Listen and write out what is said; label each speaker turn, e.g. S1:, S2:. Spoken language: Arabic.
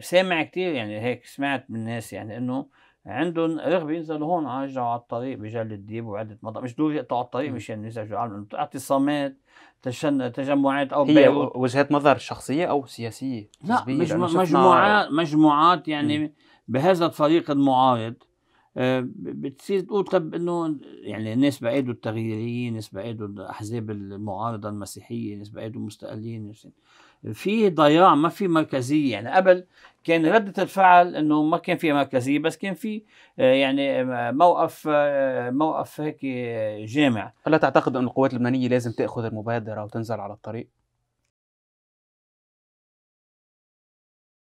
S1: سامع كتير يعني هيك سمعت من ناس يعني انه عندهم رغبه ينزلوا هون آه، يرجعوا على الطريق بجل الديب وعده مطار مش دول يقطعوا الطريق مش يعني يزعجوا العالم اعتصامات تشن تجمعات او هي
S2: وجهات نظر شخصيه او سياسيه لا مجموعات
S1: مجموعات يعني بهذا الفريق المعارض آه، بتصير تقول طب انه يعني الناس بعيدوا التغييريين، الناس بعيدوا الاحزاب المعارضه المسيحيه، الناس بعيدوا المستقلين، يعني في ضياع ما في مركزيه يعني قبل كان رده الفعل انه ما كان في مركزيه بس كان في آه، يعني موقف آه، موقف هيك
S3: جامع.
S4: الا تعتقد ان القوات اللبنانيه لازم تاخذ المبادره
S3: وتنزل على الطريق؟